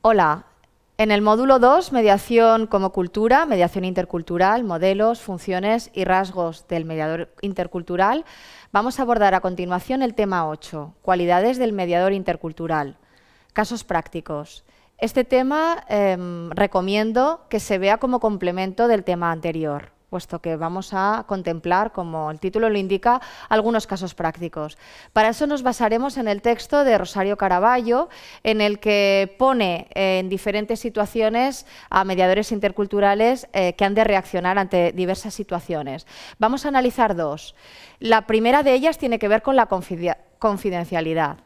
Hola, en el módulo 2, mediación como cultura, mediación intercultural, modelos, funciones y rasgos del mediador intercultural, vamos a abordar a continuación el tema 8, cualidades del mediador intercultural, casos prácticos. Este tema em, recomiendo que se vea como complemento del tema anterior puesto que vamos a contemplar, como el título lo indica, algunos casos prácticos. Para eso nos basaremos en el texto de Rosario Caraballo, en el que pone eh, en diferentes situaciones a mediadores interculturales eh, que han de reaccionar ante diversas situaciones. Vamos a analizar dos. La primera de ellas tiene que ver con la confidencialidad.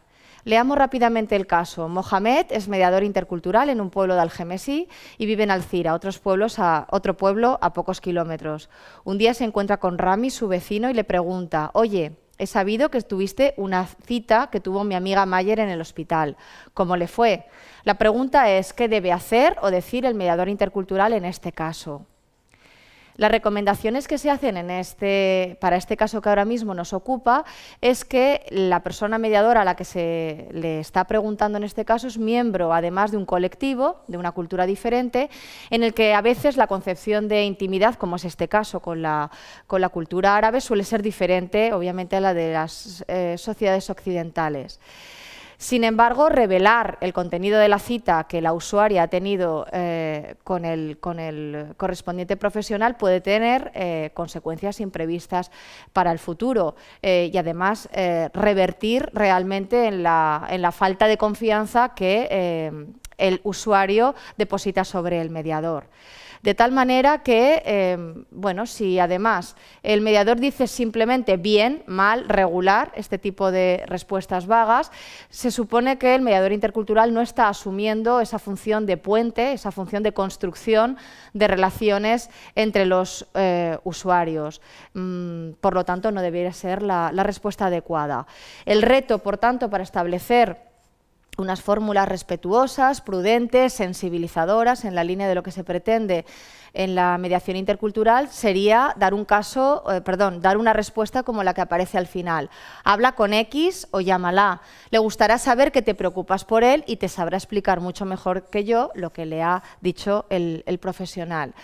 Leamos rápidamente el caso. Mohamed es mediador intercultural en un pueblo de Algemesí y vive en Alcira, otros otro pueblo a pocos kilómetros. Un día se encuentra con Rami, su vecino, y le pregunta, oye, he sabido que tuviste una cita que tuvo mi amiga Mayer en el hospital. ¿Cómo le fue? La pregunta es, ¿qué debe hacer o decir el mediador intercultural en este caso? Las recomendaciones que se hacen este, para este caso que ahora mismo nos ocupa es que la persona mediadora a la que se le está preguntando en este caso es miembro, además de un colectivo, de una cultura diferente, en el que a veces la concepción de intimidad, como es este caso con la, cultura árabe, suele ser diferente, obviamente, a la de las eh, sociedades occidentales. Sin embargo, revelar el contenido de la cita que la usuaria ha tenido eh, con, el, correspondiente profesional puede tener eh, consecuencias imprevistas para el futuro eh, y además revertir realmente en la, falta de confianza que el usuario deposita sobre el mediador. De tal manera que, em, bueno, si además el mediador dice simplemente bien, mal, regular, este tipo de respuestas vagas, se supone que el mediador intercultural no está asumiendo esa función de puente, esa función de construcción de relaciones entre los eh, usuarios. Mm, por lo tanto, no debería ser la, la respuesta adecuada. El reto, por tanto, para establecer unas fórmulas respetuosas, prudentes, sensibilizadoras en la línea de lo que se pretende en la mediación intercultural sería dar un caso, eh, perdón, dar una respuesta como la que aparece al final. Habla con X o llámala. Le gustará saber que te preocupas por él y te sabrá explicar mucho mejor que yo lo que le ha dicho el, profesional.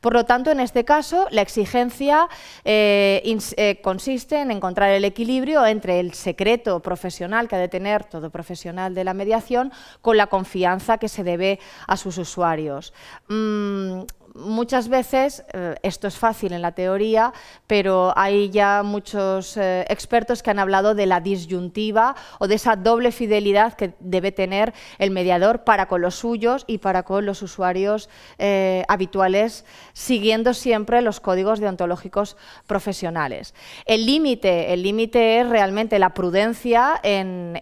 Por lo tanto, en este caso, la exigencia eh, eh, consiste en encontrar el equilibrio entre el secreto profesional que ha de tener todo profesional de la mediación con la confianza que se debe a sus usuarios. Mm, muchas veces, eh, esto es fácil en la teoría, pero hay ya muchos eh, expertos que han hablado de la disyuntiva o de esa doble fidelidad que debe tener el mediador para con los suyos y para con los usuarios eh, habituales, siguiendo siempre los códigos deontológicos profesionales. El límite, el límite es realmente la prudencia en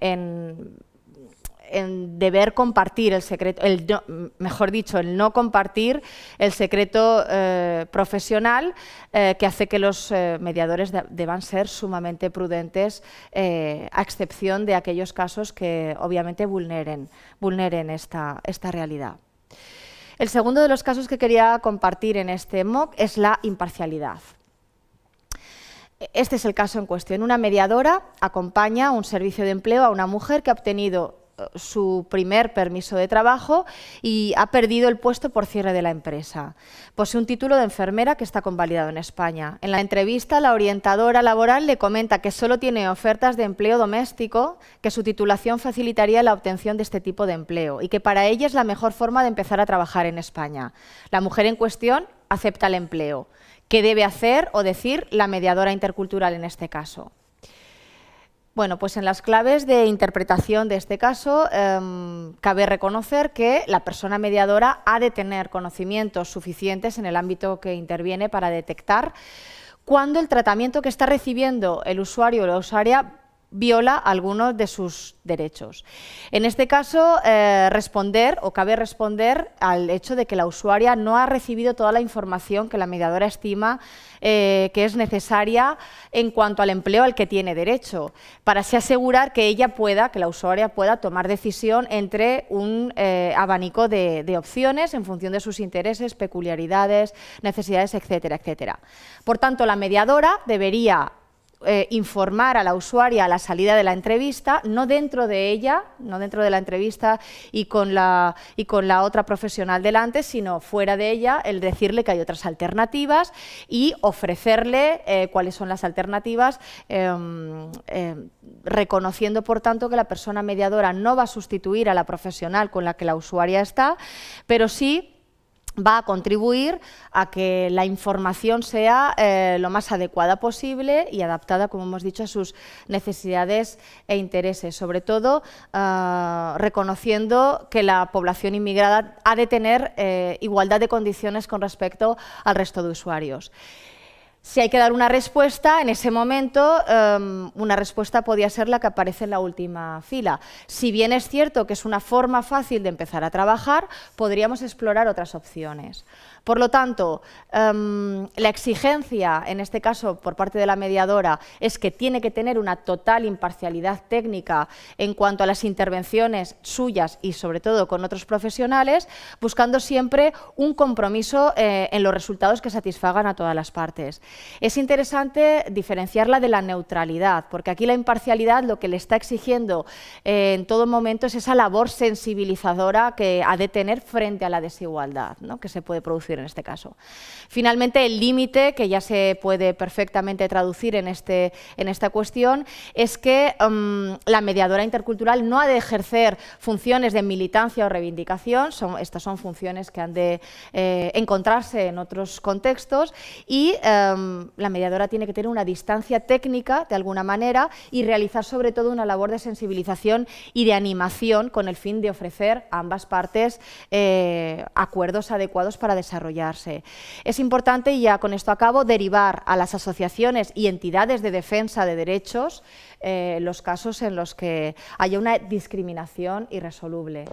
en deber compartir el secreto, el mejor dicho, el no compartir el secreto eh, profesional eh, que hace que los eh, mediadores deban ser sumamente prudentes, a excepción de aquellos casos que obviamente vulneren, vulneren esta, esta realidad. El segundo de los casos que quería compartir en este MOOC es la imparcialidad. Este es el caso en cuestión. Una mediadora acompaña un servicio de empleo a una mujer que ha obtenido su primer permiso de trabajo y ha perdido el puesto por cierre de la empresa. Posee un título de enfermera que está convalidado en España. En la entrevista, la orientadora laboral le comenta que solo tiene ofertas de empleo doméstico, que su titulación facilitaría la obtención de este tipo de empleo y que para ella es la mejor forma de empezar a trabajar en España. La mujer en cuestión acepta el empleo. ¿Qué debe hacer o decir la mediadora intercultural en este caso? Bueno, pues en las claves de interpretación de este caso, em, cabe reconocer que la persona mediadora ha de tener conocimientos suficientes en el ámbito que interviene para detectar cuando el tratamiento que está recibiendo el usuario o la usuaria viola algunos de sus derechos. En este caso, eh, responder o cabe responder al hecho de que la usuaria no ha recibido toda la información que la mediadora estima eh, que es necesaria en cuanto al empleo al que tiene derecho, para así asegurar que ella pueda, que la usuaria pueda tomar decisión entre un eh, abanico de, de, opciones en función de sus intereses, peculiaridades, necesidades, etcétera, etcétera. Por tanto, la mediadora debería eh, informar a la usuaria a la salida de la entrevista, no dentro de ella, no dentro de la entrevista y con la, y con la otra profesional delante, sino fuera de ella, el decirle que hay otras alternativas y ofrecerle eh, cuáles son las alternativas, em, em, reconociendo, por tanto, que la persona mediadora no va a sustituir a la profesional con la que la usuaria está, pero sí va a contribuir a que la información sea eh, lo más adecuada posible y adaptada, como hemos dicho, a sus necesidades e intereses, sobre todo eh, reconociendo que la población inmigrada ha de tener eh, igualdad de condiciones con respecto al resto de usuarios. Si hay que dar una respuesta, en ese momento em, una respuesta podría ser la que aparece en la última fila. Si bien es cierto que es una forma fácil de empezar a trabajar, podríamos explorar otras opciones. Por lo tanto, em, la exigencia, en este caso por parte de la mediadora, es que tiene que tener una total imparcialidad técnica en cuanto a las intervenciones suyas y sobre todo con otros profesionales, buscando siempre un compromiso eh, en los resultados que satisfagan a todas las partes. Es interesante diferenciarla de la neutralidad, porque aquí la imparcialidad lo que le está exigiendo eh, en todo momento es esa labor sensibilizadora que ha de tener frente a la desigualdad que se puede producir en este caso. Finalmente, el límite, que ya se puede perfectamente traducir en, este, esta cuestión, es que mm, la mediadora intercultural no ha de ejercer funciones de militancia o reivindicación, estas son funciones que han de eh, encontrarse en otros contextos y em, Mm, la mediadora tiene que tener una distancia técnica de alguna manera y realizar sobre todo una labor de sensibilización y de animación con el fin de ofrecer a ambas partes eh, acuerdos adecuados para desarrollarse. Es importante, y ya con esto acabo, derivar a las asociaciones y entidades de defensa de derechos eh, los casos en los que haya una discriminación irresoluble.